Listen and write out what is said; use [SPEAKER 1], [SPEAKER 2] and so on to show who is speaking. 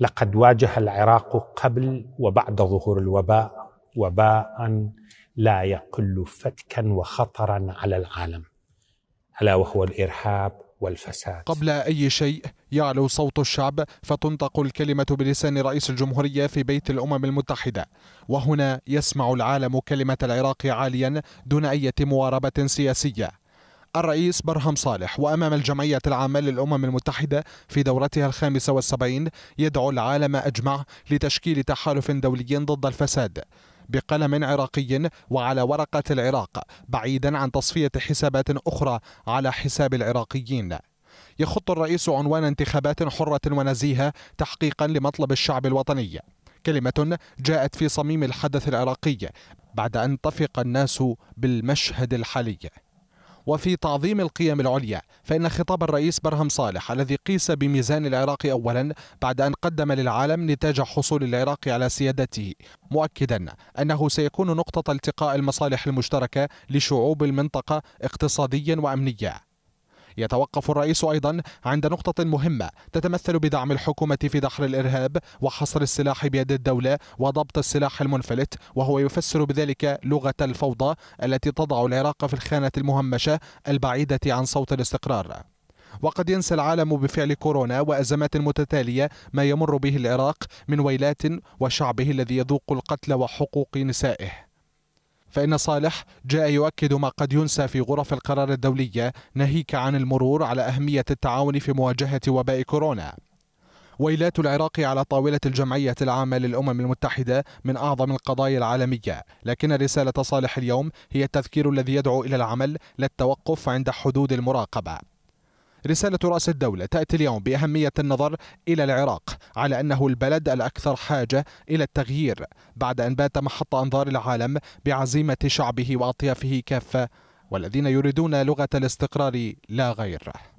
[SPEAKER 1] لقد واجه العراق قبل وبعد ظهور الوباء وباء لا يقل فتكا وخطرا على العالم الا وهو الارهاب والفساد قبل اي شيء يعلو صوت الشعب فتنطق الكلمه بلسان رئيس الجمهوريه في بيت الامم المتحده وهنا يسمع العالم كلمه العراق عاليا دون اي مواربه سياسيه الرئيس برهم صالح وأمام الجمعية العامة للأمم المتحدة في دورتها الخامسة والسبعين يدعو العالم أجمع لتشكيل تحالف دولي ضد الفساد بقلم عراقي وعلى ورقة العراق بعيدا عن تصفية حسابات أخرى على حساب العراقيين يخط الرئيس عنوان انتخابات حرة ونزيهة تحقيقا لمطلب الشعب الوطني كلمة جاءت في صميم الحدث العراقي بعد أن طفق الناس بالمشهد الحالي وفي تعظيم القيم العليا فإن خطاب الرئيس برهم صالح الذي قيس بميزان العراق أولا بعد أن قدم للعالم نتاج حصول العراق على سيادته مؤكدا أنه سيكون نقطة التقاء المصالح المشتركة لشعوب المنطقة اقتصاديا وأمنيا يتوقف الرئيس أيضا عند نقطة مهمة تتمثل بدعم الحكومة في دحر الإرهاب وحصر السلاح بيد الدولة وضبط السلاح المنفلت وهو يفسر بذلك لغة الفوضى التي تضع العراق في الخانة المهمشة البعيدة عن صوت الاستقرار وقد ينسى العالم بفعل كورونا وأزمات متتالية ما يمر به العراق من ويلات وشعبه الذي يذوق القتل وحقوق نسائه فإن صالح جاء يؤكد ما قد ينسى في غرف القرار الدولية ناهيك عن المرور على أهمية التعاون في مواجهة وباء كورونا ويلات العراق على طاولة الجمعية العامة للأمم المتحدة من أعظم القضايا العالمية لكن رسالة صالح اليوم هي التذكير الذي يدعو إلى العمل لا التوقف عند حدود المراقبة رسالة رأس الدولة تأتي اليوم بأهمية النظر إلى العراق على أنه البلد الأكثر حاجة إلى التغيير بعد أن بات محط أنظار العالم بعزيمة شعبه وأطيافه كافة والذين يريدون لغة الاستقرار لا غير